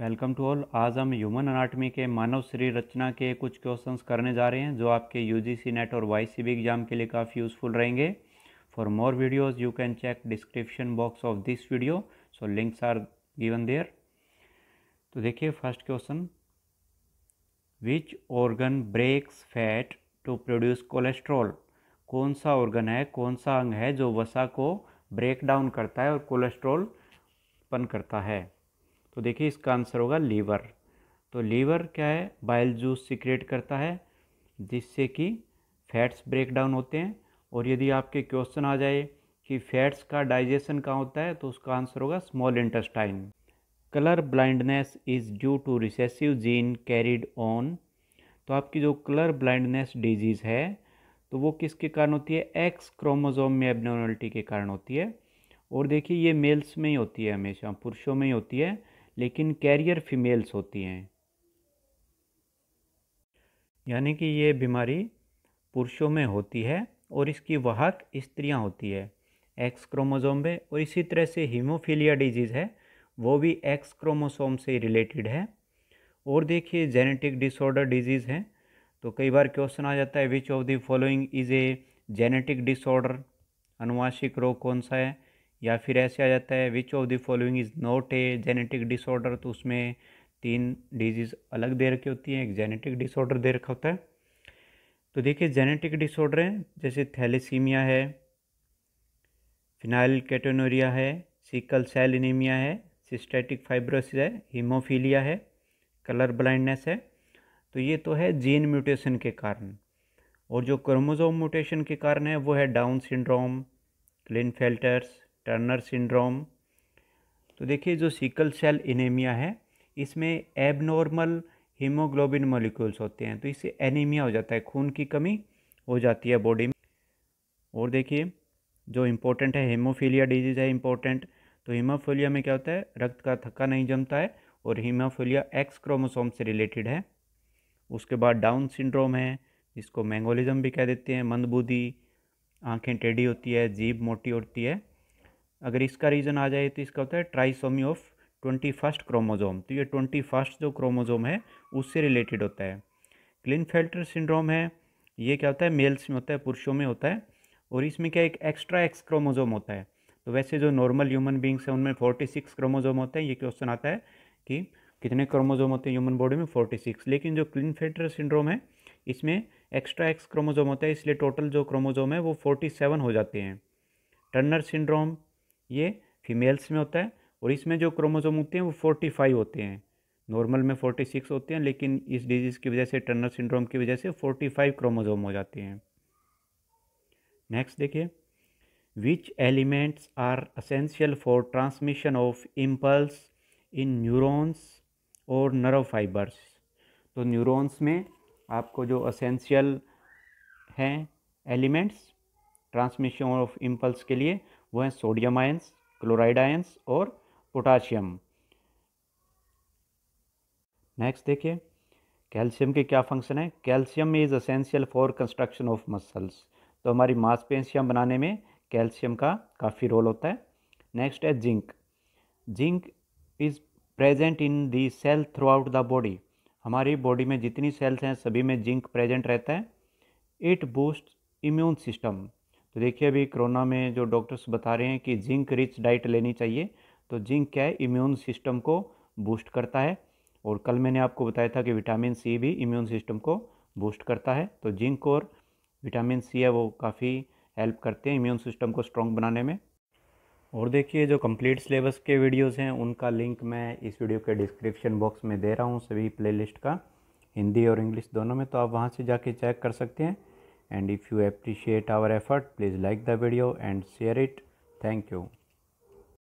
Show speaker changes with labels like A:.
A: welcome to all आज हम human anatomy के मानव शरीर रचना के कुछ क्वेश्चंस करने जा रहे हैं जो आपके यूजीसी नेट और वाईसीबी एग्जाम के लिए काफ़ी यूज़फुल रहेंगे for more videos you can check description box of this video so links are given there तो देखिए first question which organ breaks fat to produce cholesterol कौन सा ऑर्गन है कौन सा अंग है जो वसा को ब्रेक डाउन करता है और कोलेस्ट्रॉल उत्पन्न करता है तो देखिए इसका आंसर होगा लीवर तो लीवर क्या है बाइल जूस सिक्रेट करता है जिससे कि फैट्स ब्रेक डाउन होते हैं और यदि आपके क्वेश्चन आ जाए कि फैट्स का डाइजेशन कहाँ होता है तो उसका आंसर होगा small intestine colour blindness is due to recessive gene carried on तो आपकी जो कलर ब्लाइंडनेस डिजीज़ है तो वो किसके कारण होती है एक्स क्रोमोजोम में एबनॉर्मलिटी के कारण होती है और देखिए ये मेल्स में ही होती है हमेशा पुरुषों में ही होती है लेकिन कैरियर फीमेल्स होती हैं यानी कि ये बीमारी पुरुषों में होती है और इसकी वाहक स्त्रियां होती है एक्स क्रोमोसोम में और इसी तरह से हीमोफीलिया डिजीज़ है वो भी एक्स क्रोमोसोम से रिलेटेड है और देखिए जेनेटिक डिसऑर्डर डिजीज़ है तो कई बार क्वेश्चन आ जाता है which of the following is a genetic disorder अनुवांशिक रोग कौन सा है या फिर ऐसे आ जाता है which of the following is not a genetic disorder तो उसमें तीन डिजीज़ अलग दे रखी होती हैं एक जेनेटिक डिसऑर्डर दे रखा होता है तो देखिए जेनेटिक डिसऑर्डर हैं जैसे थैलेसीमिया है फिनाइल कैटोनोरिया है सिकल सेल एनीमिया है सिस्टेटिक फाइब्रोसिस है हीमोफीलिया है कलर ब्लाइंडनेस है तो ये तो है जीन म्यूटेशन के कारण और जो क्रोमोजोम म्यूटेशन के कारण है वो है Down syndrome Klinefelter's Turner syndrome तो देखिए जो सिकल सेल एनीमिया है इसमें एबनॉर्मल हीमोग्लोबिन मॉलिक्यूल्स होते हैं तो इससे एनीमिया हो जाता है खून की कमी हो जाती है बॉडी में और देखिए जो इम्पोर्टेंट है हीमोफीलिया डिजीज़ है इम्पोर्टेंट तो हीमोफीलिया में क्या होता है रक्त का थक्का नहीं जमता है और हीमोफीलिया एक्स क्रोमोसोम से रिलेटेड है उसके बाद डाउन सिंड्रोम है जिसको मैंगोलिज्म भी कह देते हैं मंदबूदी आँखें टेढ़ी होती है जीभ मोटी होती है अगर इसका रीज़न आ जाए तो इसका होता है trisomy of twenty first chromosome तो ये ट्वेंटी फर्स्ट जो क्रोमोजोम है उससे रिलेटेड होता है क्लिन फेल्टर सिंड्रोम है ये क्या होता है मेल्स में होता है पुरुषों में होता है और इसमें क्या एक एक्स्ट्रा एक्स क्रोमोजोम होता है तो वैसे जो नॉर्मल ह्यूमन बींग्स हैं उनमें फोर्टी सिक्स क्रोमोजोम होते हैं ये क्वेश्चन आता है कि कितने क्रोमोजोम होते हैं ह्यूमन बॉडी में फोर्टी सिक्स लेकिन जो क्लिन फेल्टर सिंड्रोम है इसमें एक्स्ट्रा एक्स क्रोमोजोम होता है इसलिए टोटल जो क्रोमोजोम है वो फोर्टी सेवन हो जाते हैं टर्नर सिंड्रोम ये फीमेल्स में होता है और इसमें जो क्रोमोजोम होते हैं वो फोर्टी फाइव होते हैं नॉर्मल में फोर्टी सिक्स होते हैं लेकिन इस डिजीज़ की वजह से टर्नर सिंड्रोम की वजह से फोर्टी फाइव क्रोमोजोम हो जाते हैं नेक्स्ट देखिए which elements are essential for transmission of impulse in neurons और नर्व फाइबर्स तो न्यूरोन्स में आपको जो असेंशियल हैं एलिमेंट्स ट्रांसमिशन ऑफ इम्पल्स के लिए वो हैं सोडियम आयंस क्लोराइड आयंस और पोटाशियम नेक्स्ट देखिए कैल्शियम के क्या फंक्शन है calcium is essential for construction of muscles तो हमारी मांसपेशियाँ बनाने में कैल्शियम का काफ़ी रोल होता है नेक्स्ट है zinc zinc is present in the cell throughout the body हमारी बॉडी में जितनी सेल्स हैं सभी में जिंक प्रेजेंट रहता है इट बूस्ट इम्यून सिस्टम तो देखिए अभी कोरोना में जो डॉक्टर्स बता रहे हैं कि जिंक रिच डाइट लेनी चाहिए तो जिंक क्या है इम्यून सिस्टम को बूस्ट करता है और कल मैंने आपको बताया था कि विटामिन सी भी इम्यून सिस्टम को बूस्ट करता है तो जिंक और विटामिन सी है वो काफ़ी हेल्प करते हैं इम्यून सिस्टम को स्ट्रॉन्ग बनाने में और देखिए जो कंप्लीट सिलेबस के वीडियोस हैं उनका लिंक मैं इस वीडियो के डिस्क्रिप्शन बॉक्स में दे रहा हूँ सभी प्लेलिस्ट का हिंदी और इंग्लिश दोनों में तो आप वहाँ से जाके चेक कर सकते हैं and if you appreciate our effort please like the video and share it thank you